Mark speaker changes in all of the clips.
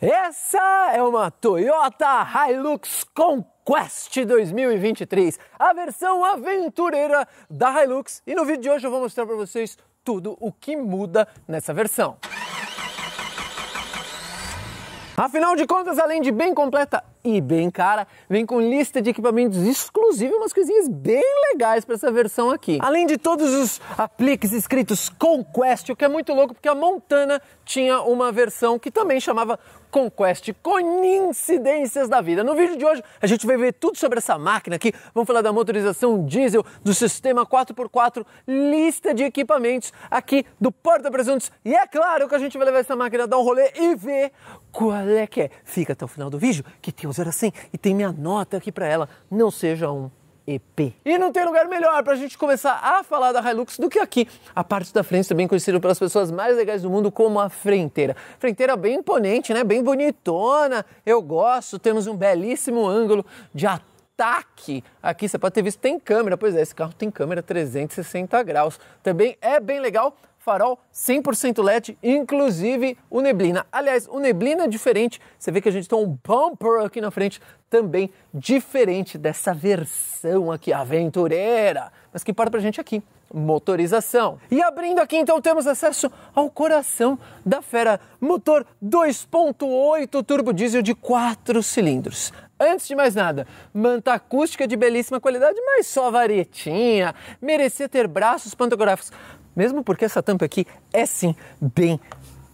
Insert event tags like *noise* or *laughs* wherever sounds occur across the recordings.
Speaker 1: Essa é uma Toyota Hilux Conquest 2023, a versão aventureira da Hilux, e no vídeo de hoje eu vou mostrar para vocês tudo o que muda nessa versão. Afinal de contas, além de bem completa e bem cara, vem com lista de equipamentos exclusivos, umas coisinhas bem legais para essa versão aqui. Além de todos os apliques escritos Conquest, o que é muito louco porque a Montana tinha uma versão que também chamava Conquest, coincidências da vida. No vídeo de hoje a gente vai ver tudo sobre essa máquina aqui, vamos falar da motorização diesel, do sistema 4x4, lista de equipamentos aqui do Porta Presuntos e é claro que a gente vai levar essa máquina, dar um rolê e ver qual é que é. Fica até o final do vídeo que tem que era assim e tem minha nota aqui para ela. Não seja um EP. E não tem lugar melhor para a gente começar a falar da Hilux do que aqui. A parte da frente também conhecida pelas pessoas mais legais do mundo como a frenteira. Frenteira bem imponente, né? Bem bonitona. Eu gosto. Temos um belíssimo ângulo de ataque. Aqui você pode ter visto, tem câmera. Pois é, esse carro tem câmera 360 graus. Também é bem legal farol 100% LED, inclusive o neblina. Aliás, o neblina é diferente, você vê que a gente tem um bumper aqui na frente também diferente dessa versão aqui aventureira, mas que para pra gente aqui motorização. E abrindo aqui, então, temos acesso ao coração da fera. Motor 2.8 turbo diesel de 4 cilindros. Antes de mais nada, manta acústica de belíssima qualidade, mas só varetinha. Merecia ter braços pantográficos mesmo porque essa tampa aqui é sim bem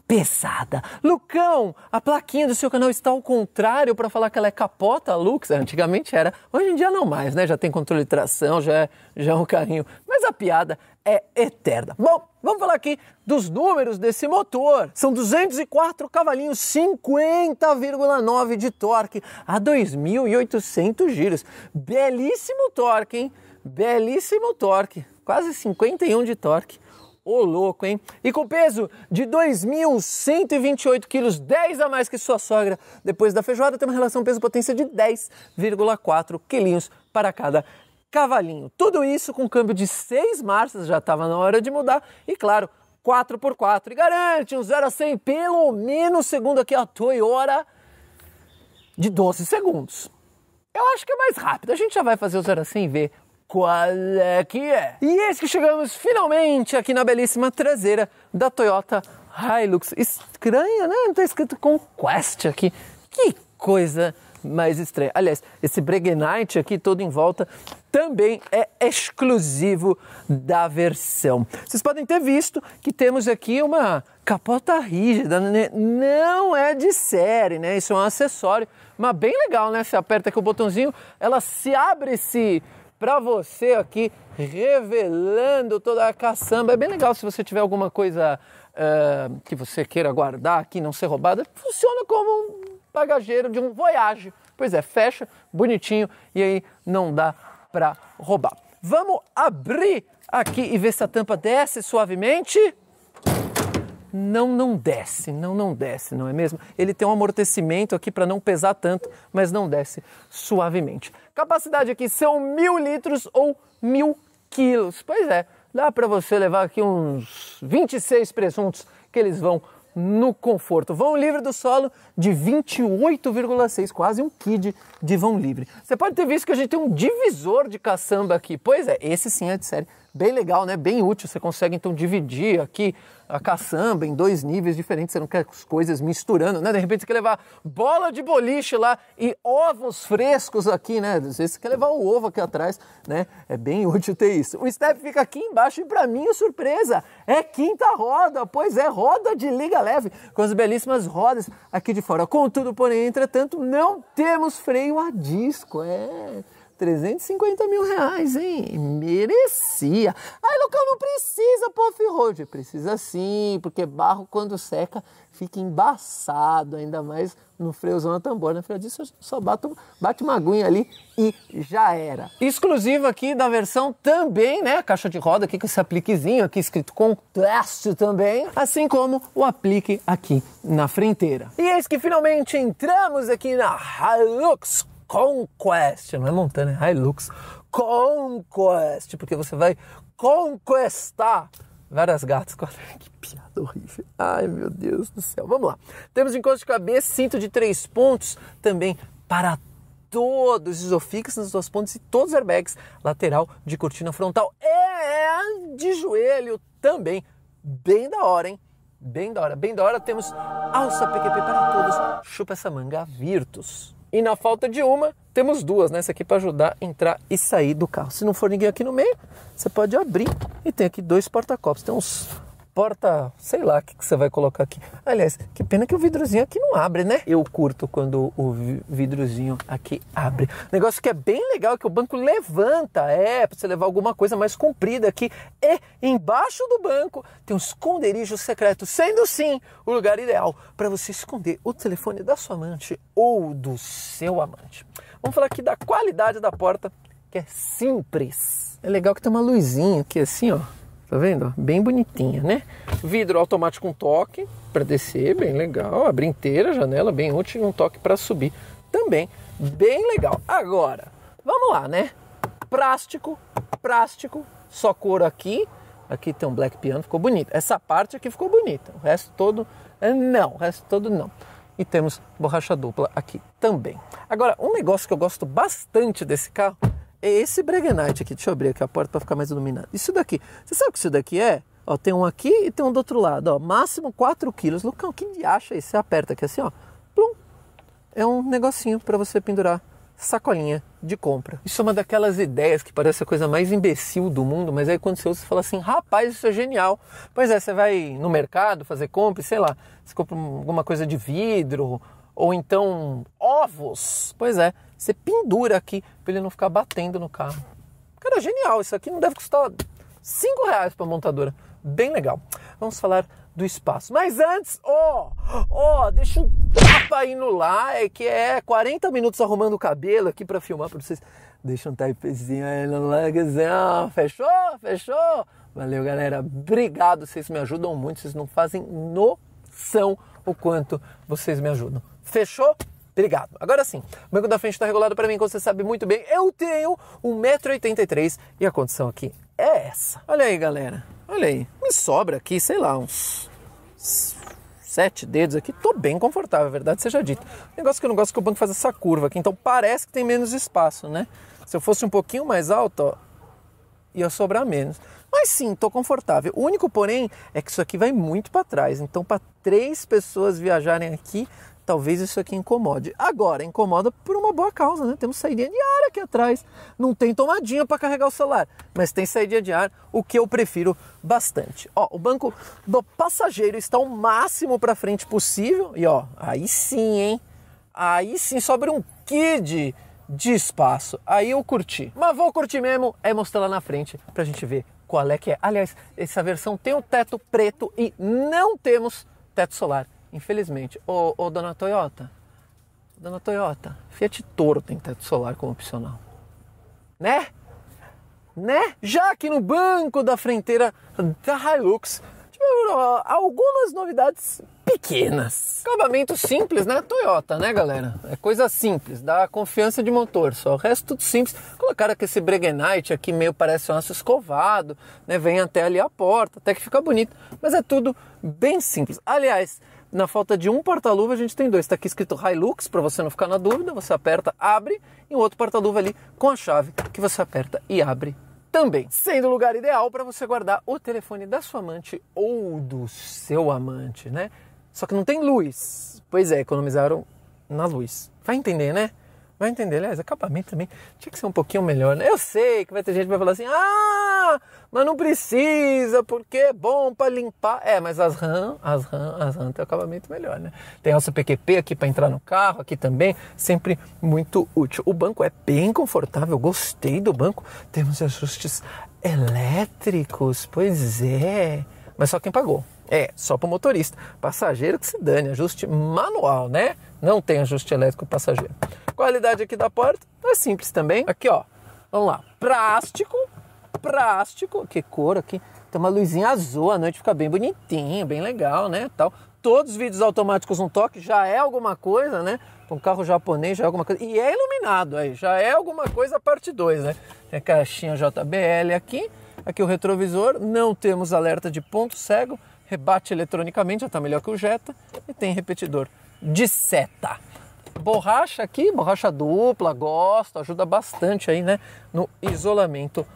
Speaker 1: pesada. Lucão, a plaquinha do seu canal está ao contrário para falar que ela é capota Lux. Né? Antigamente era, hoje em dia não mais, né? Já tem controle de tração, já é, já é um carrinho. Mas a piada é eterna. Bom, vamos falar aqui dos números desse motor. São 204 cavalinhos, 50,9 de torque a 2.800 giros. Belíssimo torque, hein? Belíssimo torque. Quase 51 de torque Ô louco, hein? E com peso de 2.128 quilos, 10 a mais que sua sogra. Depois da feijoada, tem uma relação peso-potência de 10,4 quilinhos para cada cavalinho. Tudo isso com câmbio de 6 marchas, já estava na hora de mudar. E claro, 4x4. E garante um 0 a 100, pelo menos, segundo aqui a Toyota, de 12 segundos. Eu acho que é mais rápido. A gente já vai fazer o 0 a 100 e ver qual é que é? E eis que chegamos finalmente aqui na belíssima traseira da Toyota Hilux. Estranha, né? Não tá escrito Conquest aqui. Que coisa mais estranha. Aliás, esse Breguenite aqui todo em volta também é exclusivo da versão. Vocês podem ter visto que temos aqui uma capota rígida, né? não é de série, né? Isso é um acessório, mas bem legal, né? Você aperta aqui o botãozinho, ela se abre, se para você aqui, revelando toda a caçamba. É bem legal se você tiver alguma coisa uh, que você queira guardar aqui, não ser roubada. Funciona como um bagageiro de um voyage. Pois é, fecha bonitinho e aí não dá para roubar. Vamos abrir aqui e ver se a tampa desce suavemente não, não desce, não, não desce, não é mesmo? Ele tem um amortecimento aqui para não pesar tanto, mas não desce suavemente. Capacidade aqui são mil litros ou mil quilos. Pois é, dá para você levar aqui uns 26 presuntos que eles vão no conforto. Vão livre do solo de 28,6, quase um kid de vão livre. Você pode ter visto que a gente tem um divisor de caçamba aqui. Pois é, esse sim é de série Bem legal, né? Bem útil. Você consegue então dividir aqui a caçamba em dois níveis diferentes. Você não quer as coisas misturando, né? De repente você quer levar bola de boliche lá e ovos frescos aqui, né? Às vezes você quer levar o ovo aqui atrás, né? É bem *laughs* útil ter isso. O step fica aqui embaixo e para mim surpresa é quinta roda. Pois é, roda de liga leve com as belíssimas rodas aqui de fora. Contudo, porém, entretanto, não temos freio a disco. É 350 mil reais, hein? Merecia. Ai, Lucão, não precisa, off Road. Precisa sim, porque barro quando seca fica embaçado, ainda mais no freiozão a tambor. Na né? freio disso, só bato, bate uma aguinha ali e já era. Exclusivo aqui da versão também, né? caixa de roda aqui com esse apliquezinho aqui escrito com teste também, assim como o aplique aqui na frenteira. E eis que finalmente entramos aqui na Hilux Conquest, não é Montana, é Hilux. Conquest, porque você vai conquistar várias gatas. *laughs* Que piada horrível. Ai, meu Deus do céu. Vamos lá. Temos encontro de cabeça, cinto de três pontos também para todos os ofícios nas dois pontos e todos os airbags lateral de cortina frontal É de joelho também. Bem da hora, hein? Bem da hora. Bem da hora. Temos alça PQP para todos. Chupa essa manga, Virtus. E na falta de uma, temos duas nessa né? aqui para ajudar a entrar e sair do carro. Se não for ninguém aqui no meio, você pode abrir e tem aqui dois porta-copos. Tem uns porta, sei lá o que, que, você vai colocar aqui. Aliás, que pena que o vidrozinho aqui não abre, né? Eu curto quando o vidrozinho aqui abre. Negócio que é bem legal é que o banco levanta, é, para você levar alguma coisa mais comprida aqui. E embaixo do banco tem um esconderijo secreto, sendo sim o lugar ideal para você esconder o telefone da sua amante ou do seu amante. Vamos falar aqui da qualidade da porta, que é simples. É legal que tem uma luzinha aqui assim, ó Tá vendo? Bem bonitinha, né? Vidro automático um toque para descer, bem legal. abre inteira a janela, bem útil, um toque para subir também, bem legal. Agora, vamos lá, né? Plástico, plástico, só cor aqui. Aqui tem um black piano, ficou bonito. Essa parte aqui ficou bonita. O resto todo eh, não, o resto todo não. E temos borracha dupla aqui também. Agora, um negócio que eu gosto bastante desse carro é esse Bregenite aqui. Deixa eu abrir aqui a porta para ficar mais iluminado. Isso daqui. Você sabe o que isso daqui é? Ó, tem um aqui e tem um do outro lado. Ó, máximo 4 quilos. Lucão, que acha isso? Você aperta aqui assim, ó. Plum. É um negocinho para você pendurar sacolinha de compra. Isso é uma daquelas ideias que parece a coisa mais imbecil do mundo, mas aí quando você usa, você fala assim, rapaz, isso é genial. Pois é, você vai no mercado fazer compra, sei lá, você compra alguma coisa de vidro, ou então ovos. Pois é, você pendura aqui para ele não ficar batendo no carro. Cara, é genial. Isso aqui não deve custar 5 reais para montadora. Bem legal. Vamos falar do espaço. Mas antes, ó, oh, ó, oh, deixa um tapa aí no like que é 40 minutos arrumando o cabelo aqui para filmar para vocês. Deixa um tapezinho aí no likezinho. Fechou? Fechou? Valeu, galera. Obrigado, vocês me ajudam muito, vocês não fazem noção o quanto vocês me ajudam. Fechou? Obrigado. Agora sim, o banco da frente está regulado para mim, como você sabe muito bem. Eu tenho 1,83m e a condição aqui é essa. Olha aí, galera. Olha aí. Me sobra aqui, sei lá, uns sete dedos aqui, tô bem confortável, a é verdade seja dita. O negócio que eu não gosto é que o banco faz essa curva aqui, então parece que tem menos espaço, né? Se eu fosse um pouquinho mais alto, ó, ia sobrar menos. Mas sim, tô confortável. O único porém é que isso aqui vai muito para trás, então para três pessoas viajarem aqui talvez isso aqui incomode. Agora, incomoda por uma boa causa, né? Temos saída de ar aqui atrás, não tem tomadinha para carregar o celular, mas tem saída de ar, o que eu prefiro bastante. Ó, o banco do passageiro está o máximo para frente possível e ó, aí sim, hein? Aí sim sobra um kid de espaço. Aí eu curti. Mas vou curtir mesmo é mostrar lá na frente para a gente ver qual é que é. Aliás, essa versão tem o um teto preto e não temos teto solar Infelizmente. Ô, ô dona Toyota, dona Toyota, Fiat Toro tem teto solar como opcional. Né? Né? Já que no banco da fronteira da Hilux tiveram algumas novidades pequenas. Acabamento simples, né? Toyota, né, galera? É coisa simples, dá confiança de motor só. O resto tudo simples. Colocaram aqui esse Breguenite aqui meio parece um aço escovado, né? Vem até ali a porta, até que fica bonito. Mas é tudo bem simples. Aliás, na falta de um porta-luva, a gente tem dois. Está aqui escrito Hilux, para você não ficar na dúvida. Você aperta, abre, e um outro porta-luva ali com a chave que você aperta e abre também, sendo o lugar ideal para você guardar o telefone da sua amante ou do seu amante, né? Só que não tem luz. Pois é, economizaram na luz. Vai entender, né? Vai entender, aliás, acabamento também tinha que ser um pouquinho melhor, né? Eu sei que vai ter gente que vai falar assim, ah, mas não precisa, porque é bom para limpar. É, mas as RAM, as RAM, as RAM tem acabamento melhor, né? Tem alça PQP aqui para entrar no carro, aqui também, sempre muito útil. O banco é bem confortável, gostei do banco. Temos ajustes elétricos, pois é. Mas só quem pagou. É, só para o motorista. Passageiro que se dane, ajuste manual, né? Não tem ajuste elétrico passageiro. Qualidade aqui da porta é simples também. Aqui, ó. Vamos lá. Plástico. Plástico. Que cor aqui. Tem uma luzinha azul. À noite fica bem bonitinho, bem legal, né? Tal. Todos os vídeos automáticos no toque já é alguma coisa, né? Um carro japonês já é alguma coisa. E é iluminado aí. Já é alguma coisa parte 2, né? Tem a caixinha JBL aqui. Aqui o retrovisor. Não temos alerta de ponto cego rebate eletronicamente, já está melhor que o Jetta, e tem repetidor de seta. Borracha aqui, borracha dupla, gosto, ajuda bastante aí, né, no isolamento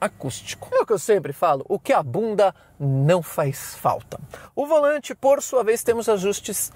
Speaker 1: acústico. É o que eu sempre falo, o que a bunda não faz falta. O volante, por sua vez, temos ajustes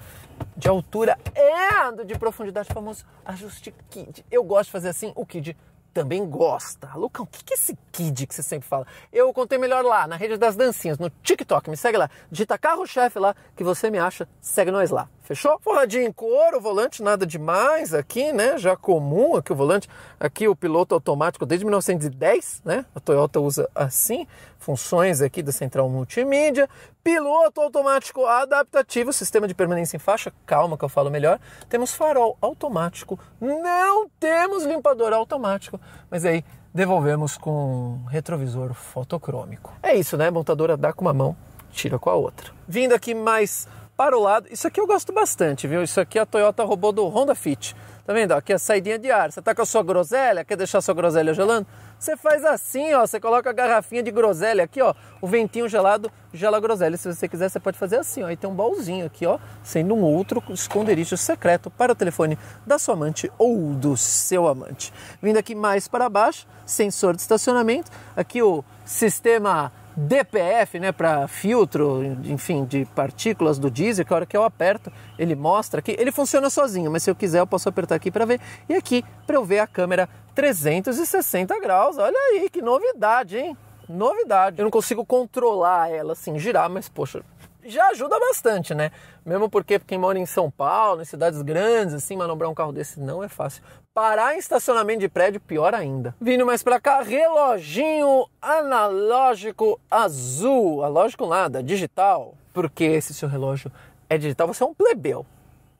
Speaker 1: de altura e de profundidade, famoso ajuste kid. Eu gosto de fazer assim, o kid também gosta. Lucão, o que, que é esse kid que você sempre fala? Eu contei melhor lá, na rede das dancinhas, no TikTok, me segue lá. Digita carro-chefe lá, que você me acha, segue nós lá. Fechou? Forradinho em couro, volante nada demais aqui, né? Já comum aqui o volante. Aqui o piloto automático desde 1910, né? A Toyota usa assim. Funções aqui da central multimídia. Piloto automático adaptativo, sistema de permanência em faixa. Calma que eu falo melhor. Temos farol automático. Não temos limpador automático. Mas aí devolvemos com retrovisor fotocrômico. É isso, né? Montadora dá com uma mão, tira com a outra. Vindo aqui mais para o lado. Isso aqui eu gosto bastante, viu? Isso aqui a Toyota roubou do Honda Fit. Tá vendo? Aqui a é saída de ar. Você tá com a sua groselha, quer deixar a sua groselha gelando? Você faz assim, ó. Você coloca a garrafinha de groselha aqui, ó. O ventinho gelado gela a groselha. Se você quiser, você pode fazer assim, ó. E tem um baúzinho aqui, ó. Sendo um outro esconderijo secreto para o telefone da sua amante ou do seu amante. Vindo aqui mais para baixo, sensor de estacionamento. Aqui o sistema DPF, né, para filtro, enfim, de partículas do diesel, que a hora que eu aperto, ele mostra aqui. Ele funciona sozinho, mas se eu quiser eu posso apertar aqui para ver. E aqui para eu ver a câmera 360 graus. Olha aí que novidade, hein? Novidade. Eu não consigo controlar ela assim, girar, mas poxa, já ajuda bastante, né? Mesmo porque quem mora em São Paulo, em cidades grandes, assim, manobrar um carro desse não é fácil. Parar em estacionamento de prédio, pior ainda. Vindo mais para cá, reloginho analógico azul. Analógico nada, digital. Porque esse seu relógio é digital, você é um plebeu.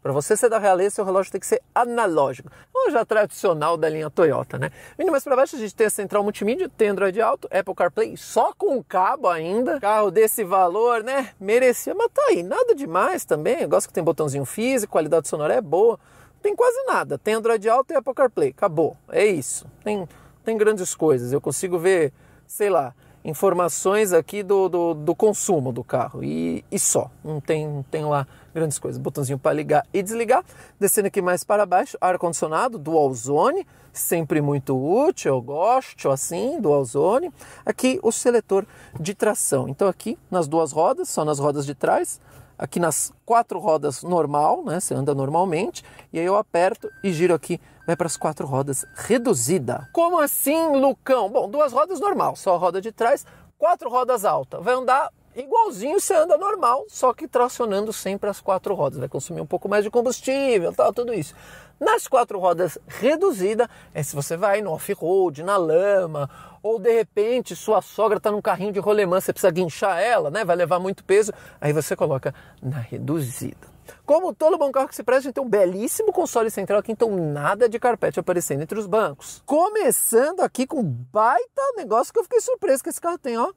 Speaker 1: Para você ser da realeza, seu relógio tem que ser analógico. É Ou já tradicional da linha Toyota, né? Vindo mais para baixo, a gente tem a central multimídia, tem Android Auto, Apple CarPlay, só com cabo ainda. Carro desse valor, né? Merecia, mas tá aí, nada demais também. Eu gosto que tem botãozinho físico, qualidade sonora é boa tem quase nada. Tem Android Auto e Apple CarPlay. Acabou. É isso. Tem, tem grandes coisas. Eu consigo ver, sei lá, informações aqui do, do, do consumo do carro e, e só. Não tem, não tem lá grandes coisas. Botãozinho para ligar e desligar. Descendo aqui mais para baixo, ar-condicionado, dual zone. Sempre muito útil, eu gosto assim, dual zone. Aqui o seletor de tração. Então aqui nas duas rodas, só nas rodas de trás aqui nas quatro rodas normal, né? Você anda normalmente, e aí eu aperto e giro aqui, vai para as quatro rodas reduzida. Como assim, Lucão? Bom, duas rodas normal, só a roda de trás, quatro rodas alta. Vai andar Igualzinho você anda normal, só que tracionando sempre as quatro rodas. Vai consumir um pouco mais de combustível, tal, tudo isso. Nas quatro rodas reduzida, é se você vai no off-road, na lama, ou de repente sua sogra está num carrinho de rolemã, você precisa guinchar ela, né? Vai levar muito peso, aí você coloca na reduzida. Como todo bom carro que se presta, a gente tem um belíssimo console central aqui, então nada de carpete aparecendo entre os bancos. Começando aqui com um baita negócio que eu fiquei surpreso que esse carro tem, ó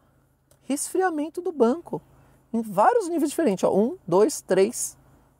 Speaker 1: resfriamento do banco em vários níveis diferentes. Ó. Um, dois, três.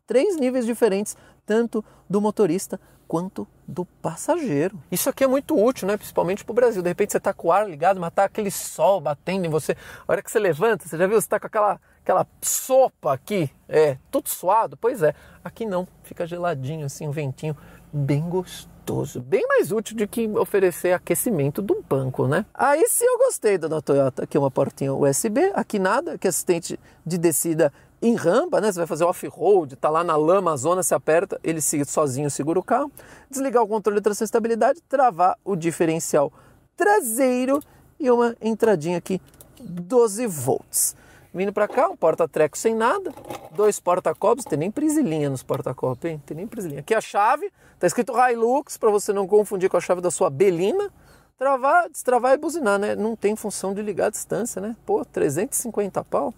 Speaker 1: Três níveis diferentes, tanto do motorista quanto do passageiro. Isso aqui é muito útil, né? Principalmente para o Brasil. De repente você está com o ar ligado, mas tá aquele sol batendo em você. A hora que você levanta, você já viu? Você está com aquela, aquela sopa aqui, é, tudo suado. Pois é, aqui não. Fica geladinho assim, um ventinho bem gostoso bem mais útil do que oferecer aquecimento de um banco, né? Aí se eu gostei da Toyota, aqui é uma portinha USB, aqui nada, que assistente de descida em rampa, né? Você vai fazer off-road, tá lá na lama, a zona se aperta, ele sozinho segura o carro. Desligar o controle de tração e estabilidade, travar o diferencial traseiro e uma entradinha aqui 12 volts. Vindo para cá, um porta-treco sem nada, dois porta-copos, tem nem prisilinha nos porta-copos, hein? Tem nem prisilinha. Aqui a chave, tá escrito Hilux para você não confundir com a chave da sua Belina. Travar, destravar e buzinar, né? Não tem função de ligar a distância, né? Pô, 350 pau?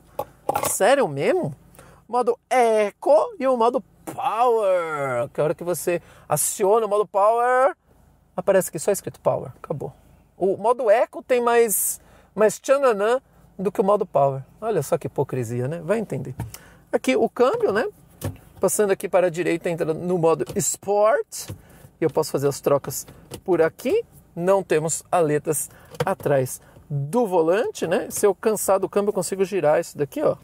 Speaker 1: Sério mesmo? Modo Eco e o modo Power. Que a hora que você aciona o modo Power, aparece aqui só escrito Power. Acabou. O modo Eco tem mais, mais tchananã do que o modo power. Olha só que hipocrisia, né? Vai entender. Aqui o câmbio, né? Passando aqui para a direita, entra no modo Sport. E eu posso fazer as trocas por aqui. Não temos aletas atrás do volante, né? Se eu cansar do câmbio, eu consigo girar isso daqui, ó.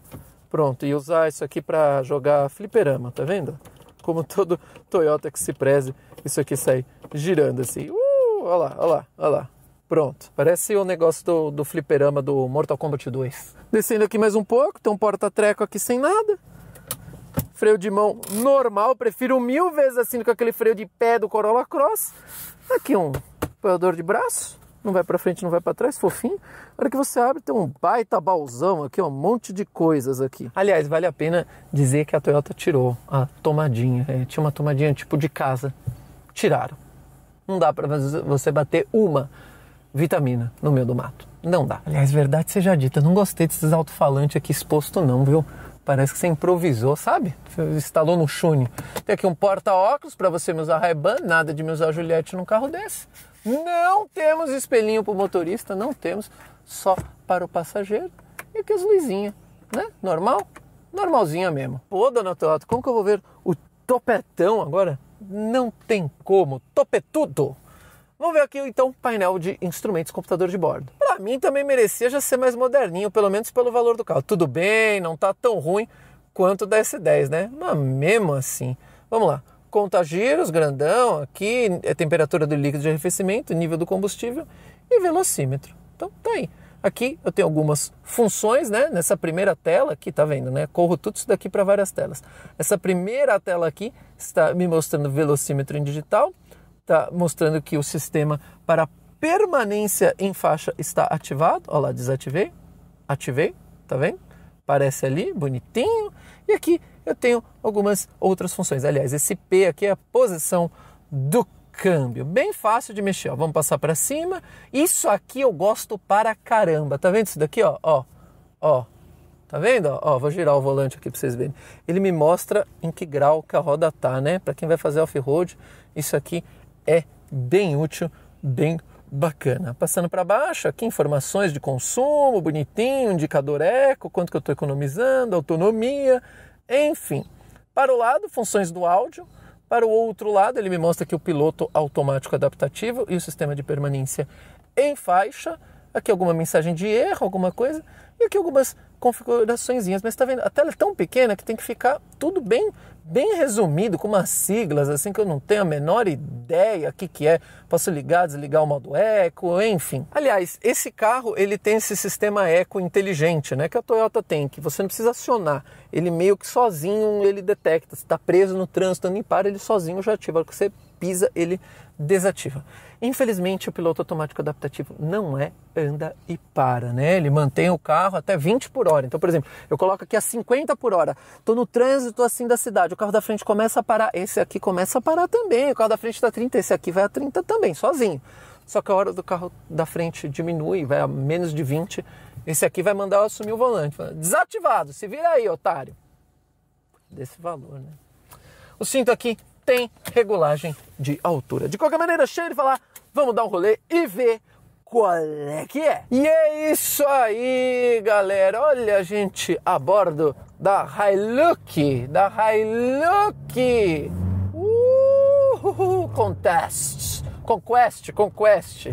Speaker 1: Pronto, e usar isso aqui para jogar fliperama, tá vendo? Como todo Toyota que se preze, isso aqui sai girando assim. Uh, olha lá, olha lá, olha lá. Pronto, parece o negócio do, do fliperama do Mortal Kombat 2. Descendo aqui mais um pouco, tem um porta-treco aqui sem nada. Freio de mão normal, prefiro mil vezes assim do que aquele freio de pé do Corolla Cross. Aqui um apoiador de braço, não vai para frente, não vai para trás, fofinho. Na hora que você abre, tem um baita balzão aqui, um monte de coisas aqui. Aliás, vale a pena dizer que a Toyota tirou a tomadinha. É, tinha uma tomadinha tipo de casa. Tiraram. Não dá para você bater uma vitamina no meio do mato. Não dá. Aliás, verdade seja dita, não gostei desses alto-falantes aqui exposto não, viu? Parece que você improvisou, sabe? Você instalou no chune. Tem aqui um porta-óculos para você me usar ray nada de me usar Juliette num carro desse. Não temos espelhinho para o motorista, não temos. Só para o passageiro e aqui as luzinhas, né? Normal? Normalzinha mesmo. Pô, dona Teota, como que eu vou ver o topetão agora? Não tem como. Topetudo! Vamos ver aqui então painel de instrumentos computador de bordo. Para mim também merecia já ser mais moderninho, pelo menos pelo valor do carro. Tudo bem, não está tão ruim quanto da S10, né? Mas mesmo assim, vamos lá. Conta giros, grandão, aqui é temperatura do líquido de arrefecimento, nível do combustível e velocímetro. Então tá aí. Aqui eu tenho algumas funções, né? Nessa primeira tela aqui, tá vendo, né? Corro tudo isso daqui para várias telas. Essa primeira tela aqui está me mostrando velocímetro em digital, está mostrando que o sistema para permanência em faixa está ativado. Olha lá, desativei, ativei, tá vendo? Parece ali, bonitinho. E aqui eu tenho algumas outras funções. Aliás, esse P aqui é a posição do câmbio. Bem fácil de mexer. Ó. Vamos passar para cima. Isso aqui eu gosto para caramba. Tá vendo isso daqui? Ó, ó, ó. Tá vendo? ó vou girar o volante aqui para vocês verem. Ele me mostra em que grau que a roda tá, né? Para quem vai fazer off-road, isso aqui é bem útil, bem bacana. Passando para baixo, aqui informações de consumo, bonitinho, indicador eco, quanto que eu estou economizando, autonomia, enfim. Para o lado, funções do áudio. Para o outro lado, ele me mostra que o piloto automático adaptativo e o sistema de permanência em faixa. Aqui alguma mensagem de erro, alguma coisa. E aqui algumas configurações. Mas está vendo? A tela é tão pequena que tem que ficar tudo bem bem resumido, com umas siglas assim que eu não tenho a menor ideia o que, que é. Posso ligar, desligar o modo eco, enfim. Aliás, esse carro ele tem esse sistema eco inteligente, né? Que a é Toyota tem, que você não precisa acionar. Ele meio que sozinho ele detecta. Se está preso no trânsito, nem para, ele sozinho já ativa. Você pisa, ele desativa. Infelizmente, o piloto automático adaptativo não é anda e para, né? Ele mantém o carro até 20 por hora. Então, por exemplo, eu coloco aqui a 50 por hora, tô no trânsito assim da cidade, o carro da frente começa a parar, esse aqui começa a parar também, o carro da frente tá 30, esse aqui vai a 30 também, sozinho. Só que a hora do carro da frente diminui, vai a menos de 20, esse aqui vai mandar eu assumir o volante. Desativado, se vira aí, otário. Desse valor, né? O cinto aqui tem regulagem de altura. De qualquer maneira, chega de falar, vamos dar um rolê e ver qual é que é. E é isso aí, galera. Olha a gente a bordo da Hilux, da Hilux. Uh, contest, conquest, conquest.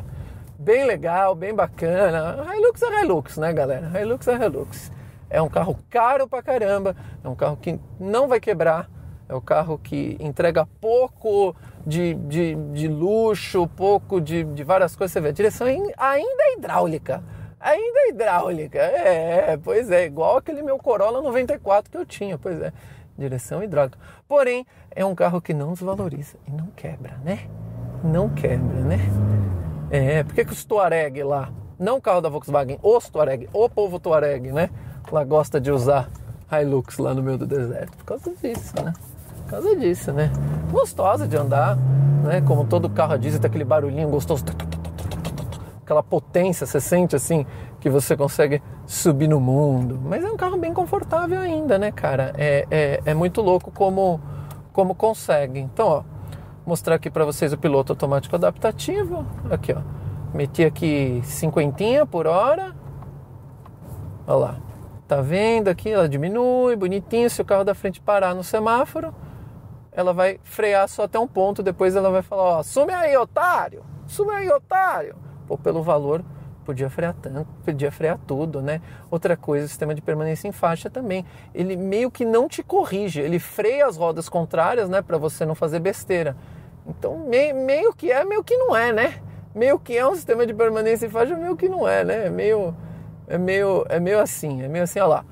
Speaker 1: Bem legal, bem bacana. Hilux é Hilux, né, galera? Hilux é Hilux. É um carro caro pra caramba, é um carro que não vai quebrar é o carro que entrega pouco de, de, de luxo, pouco de, de várias coisas. Você vê, a direção é ainda é hidráulica. Ainda é hidráulica. É, é pois é, igual aquele meu Corolla 94 que eu tinha, pois é. Direção hidráulica. Porém, é um carro que não desvaloriza e não quebra, né? Não quebra, né? É, por que, que os Touareg lá, não o carro da Volkswagen, os Touareg, o povo Touareg, né? Lá gosta de usar Hilux lá no meio do deserto. Por causa disso, né? causa disso, né? Gostosa de andar, né? Como todo carro diz até tem aquele barulhinho gostoso, aquela potência, você sente assim que você consegue subir no mundo. Mas é um carro bem confortável ainda, né, cara? É, é, é muito louco como, como consegue. Então, ó, mostrar aqui para vocês o piloto automático adaptativo. Aqui, ó. Meti aqui cinquentinha por hora. Olha lá. Tá vendo aqui? Ela diminui, bonitinho. Se o carro da frente parar no semáforo, ela vai frear só até um ponto, depois ela vai falar, ó, sume aí, otário, sume aí, otário. Pô, pelo valor, podia frear tanto, podia frear tudo, né? Outra coisa, o sistema de permanência em faixa também, ele meio que não te corrige, ele freia as rodas contrárias, né, para você não fazer besteira. Então, meio, meio que é, meio que não é, né? Meio que é um sistema de permanência em faixa, meio que não é, né? É meio, é meio, é meio assim, é meio assim, olha lá.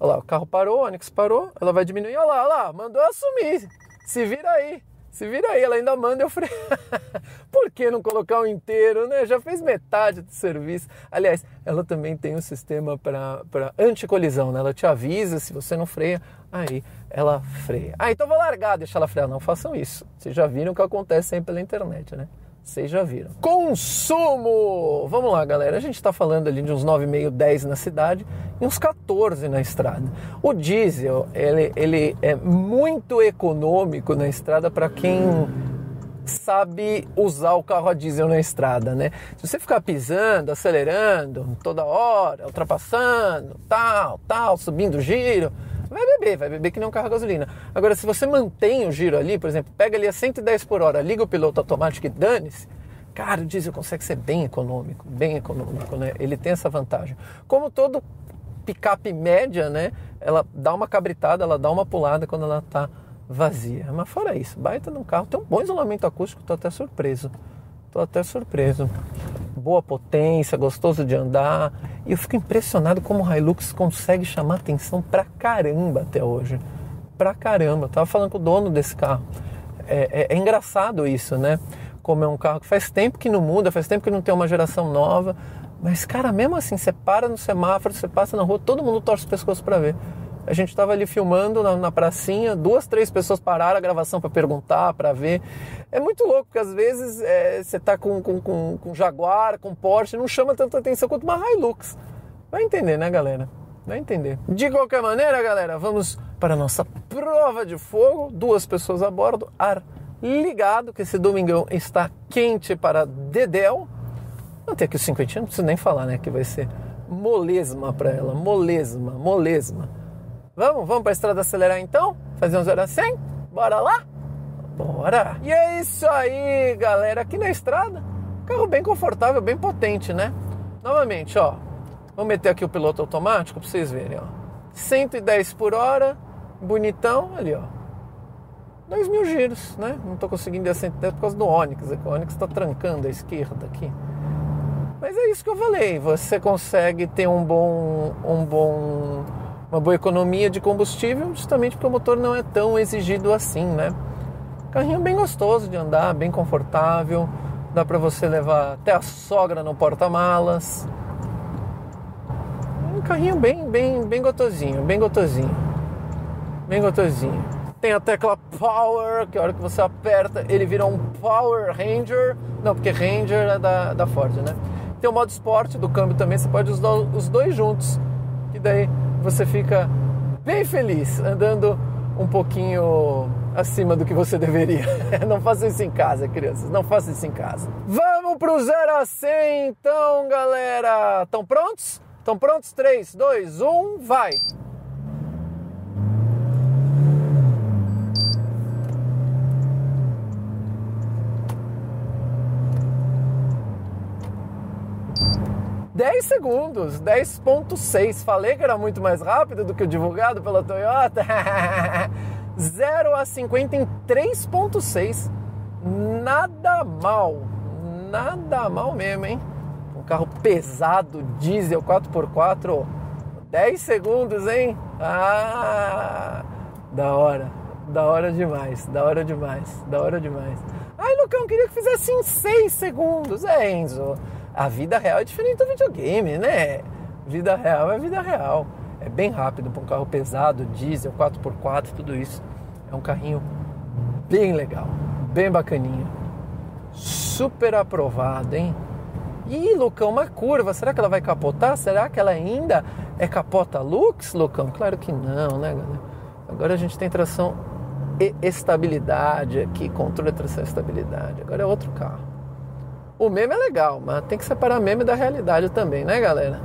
Speaker 1: Olha lá, o carro parou, o Onix parou, ela vai diminuir, olha lá, olha lá, mandou assumir se vira aí, se vira aí, ela ainda manda eu freio. *laughs* Por que não colocar o inteiro, né? Já fez metade do serviço. Aliás, ela também tem um sistema para anticolisão, né? Ela te avisa se você não freia, aí ela freia. Ah, então vou largar, deixar ela frear. Não façam isso. Vocês já viram o que acontece sempre pela internet, né? Vocês já viram. Consumo! Vamos lá, galera. A gente está falando ali de uns 9,5, 10 na cidade e uns 14 na estrada. O diesel, ele, ele é muito econômico na estrada para quem sabe usar o carro a diesel na estrada, né? Se você ficar pisando, acelerando toda hora, ultrapassando, tal, tal, subindo giro, vai beber, vai beber que nem um carro a gasolina. Agora, se você mantém o giro ali, por exemplo, pega ali a 110 por hora, liga o piloto automático e dane-se, cara, o diesel consegue ser bem econômico, bem econômico, né? Ele tem essa vantagem. Como todo picape média, né? Ela dá uma cabritada, ela dá uma pulada quando ela tá vazia. Mas fora isso, baita num carro, tem um bom isolamento acústico, tô até surpreso. Tô até surpreso boa potência, gostoso de andar. E eu fico impressionado como o Hilux consegue chamar atenção pra caramba até hoje. Pra caramba. Eu tava falando com o dono desse carro. É, é, é engraçado isso, né? Como é um carro que faz tempo que não muda, faz tempo que não tem uma geração nova. Mas, cara, mesmo assim, você para no semáforo, você passa na rua, todo mundo torce o pescoço para ver. A gente estava ali filmando na, na, pracinha, duas, três pessoas pararam a gravação para perguntar, para ver. É muito louco, porque às vezes é, você está com, com, com, com, Jaguar, com Porsche, não chama tanta atenção quanto uma Hilux. Vai entender, né, galera? Vai entender. De qualquer maneira, galera, vamos para a nossa prova de fogo. Duas pessoas a bordo, ar ligado, que esse domingão está quente para Dedel. Não tem aqui os cinquentinhos, não preciso nem falar, né, que vai ser molesma para ela, molesma, molesma. Vamos, vamos para a estrada acelerar então? Fazer uns a 100? Bora lá? Bora! E é isso aí, galera. Aqui na estrada, carro bem confortável, bem potente, né? Novamente, ó. Vou meter aqui o piloto automático para vocês verem, ó. 110 por hora, bonitão, ali, ó. 2 mil giros, né? Não tô conseguindo ir a 110 por causa do Onix. É o Onix tá trancando a esquerda aqui. Mas é isso que eu falei. Você consegue ter um bom, um bom uma boa economia de combustível, justamente porque o motor não é tão exigido assim, né? Carrinho bem gostoso de andar, bem confortável, dá para você levar até a sogra no porta-malas. Um carrinho bem, bem, bem gostosinho, bem gostosinho. Bem gostosinho. Tem a tecla Power, que a hora que você aperta, ele vira um Power Ranger. Não, porque Ranger é da, da Ford, né? Tem o modo esporte do câmbio também, você pode usar os dois juntos. que daí você fica bem feliz andando um pouquinho acima do que você deveria. *laughs* Não faça isso em casa, crianças. Não faça isso em casa. Vamos pro 0 a 100 então, galera. Estão prontos? Estão prontos? 3, 2, 1, vai! 10 segundos, 10.6. Falei que era muito mais rápido do que o divulgado pela Toyota. 0 *laughs* a 50 em 3.6. Nada mal. Nada mal mesmo, hein? Um carro pesado, diesel 4x4, 10 segundos, hein? Ah! Da hora. Da hora demais, da hora demais, da hora demais. Ai, Lucão, queria que fizesse em 6 segundos. É, Enzo. A vida real é diferente do videogame, né? Vida real é vida real. É bem rápido para um carro pesado, diesel, 4x4, tudo isso. É um carrinho bem legal, bem bacaninha. Super aprovado, hein? Ih, Lucão, uma curva, será que ela vai capotar? Será que ela ainda é capota Lux, Lucão? Claro que não, né, galera? Agora a gente tem tração e estabilidade aqui, controle de tração e estabilidade. Agora é outro carro o meme é legal, mas tem que separar meme da realidade também, né, galera?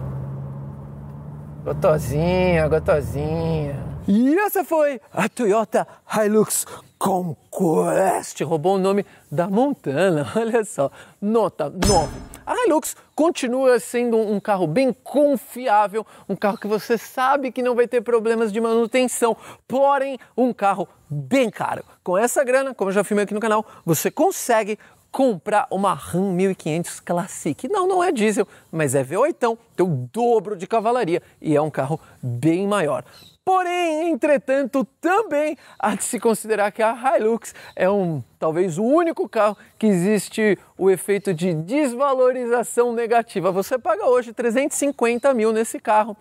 Speaker 1: Gotosinha, gotosinha. E essa foi a Toyota Hilux Conquest. Roubou o nome da Montana, *laughs* olha só. Nota 9. A Hilux continua sendo um carro bem confiável, um carro que você sabe que não vai ter problemas de manutenção, porém um carro bem caro. Com essa grana, como eu já filmei aqui no canal, você consegue comprar uma RAM 1500 Classic. Não, não é diesel, mas é V8, então tem o dobro de cavalaria e é um carro bem maior. Porém, entretanto, também há de se considerar que a Hilux é um talvez o único carro que existe o efeito de desvalorização negativa. Você paga hoje 350 mil nesse carro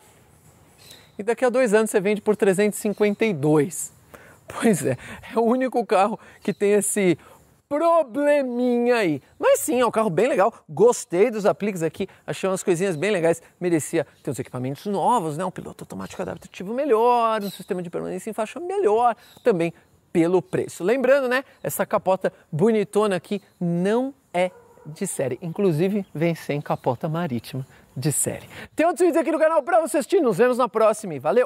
Speaker 1: e daqui a dois anos você vende por 352. Pois é, é o único carro que tem esse probleminha aí. Mas sim, é um carro bem legal. Gostei dos apliques aqui, achei umas coisinhas bem legais. Merecia ter os equipamentos novos, né? Um piloto automático adaptativo melhor, um sistema de permanência em faixa melhor, também pelo preço. Lembrando, né? Essa capota bonitona aqui não é de série. Inclusive, vem sem capota marítima de série. Tem outros vídeos aqui no canal para você assistir. Nos vemos na próxima e valeu!